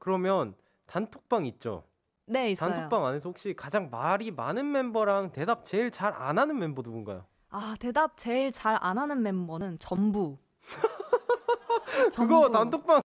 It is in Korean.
그러면 단톡방 있죠? 네, 있어요. 단톡방 안에서 혹시 가장 말이 많은 멤버랑 대답 제일 잘 안 하는 멤버 누군가요? 아, 대답 제일 잘 안 하는 멤버는 전부. 전부. 그거 단톡방